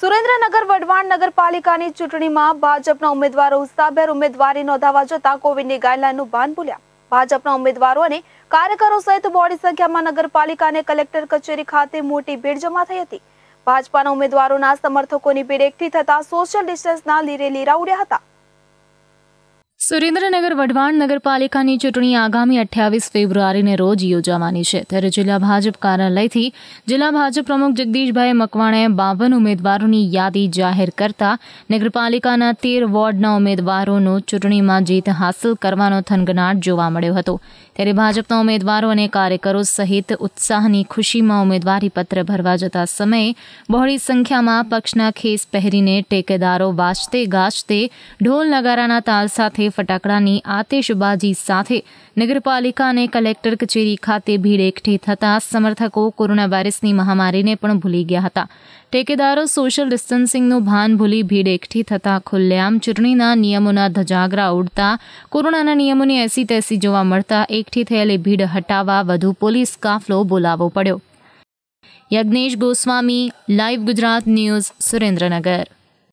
સુરેન્દ્રનગર વઢવાણ નગરપાલિકાની ચૂંટણીમાં ભાજપના ઉમેદવારો ઉત્સાહભેર ઉમેદવારી નોંધાવા જતાં કોવિડની ગાઈડલાઈનનું ભાન ભૂલ્યા ભાજપના ઉમેદવારો અને કાર્યકરો સહિત બોડી સંખ્યામાં નગરપાલિકા અને કલેક્ટર કચેરી ખાતે મોટી ભીડ જમા થઈ હતી ભાજપાના ઉમેદવારોના સમર્થકોની ભીડ એકઠી થતા સોશિયલ ડિસ્ટન્સના લીરે લીરા ઉડ્યા હતા સુરેન્દ્રનગર વઢવાણ નગરપાલિકાની ચૂંટણી આગામી અઠ્યાવીસ ફેબ્રુઆરીને રોજ યોજાવાની છે ત્યારે જિલ્લા ભાજપ કાર્યાલયથી જિલ્લા ભાજપ પ્રમુખ જગદીશભાઈ મકવાણે બાવન ઉમેદવારોની યાદી જાહેર કરતા નગરપાલિકાના તેર વોર્ડના ઉમેદવારોનો ચૂંટણીમાં જીત હાંસલ કરવાનો થનગનાટ જોવા મળ્યો હતો ત્યારે ભાજપના ઉમેદવારો અને કાર્યકરો સહિત ઉત્સાહની ખુશીમાં ઉમેદવારીપત્ર ભરવા જતા સમયે બહોળી સંખ્યામાં પક્ષના ખેસ પહેરીને ટેકેદારો વાજતે ગાજતે ઢોલ નગારાના તાલ સાથે ખાતે ફટાકડાની આતેશબાજી સાથે નગરપાલિકા અને કલેક્ટર કચેરી ખાતે ભીડ એકઠી થતા સમર્થકો કોરોના વાયરસની મહામારીને પણ ભૂલી ગયા હતા ટેકેદારો સોશિયલ ડિસ્ટન્સિંગનું ભાન ભૂલી ભીડ એકઠી થતા ખુલ્લેઆમ ચૂંટણીના નિયમોના ધજાગરા ઉડતા કોરોનાના નિયમોની એસી તેસી જોવા મળતા એકઠી થયેલી ભીડ હટાવવા વધુ પોલીસ કાફલો બોલાવવો પડ્યો યજ્ઞેશ ગોસ્વામી લાઈવ ગુજરાત ન્યૂઝ સુરેન્દ્રનગર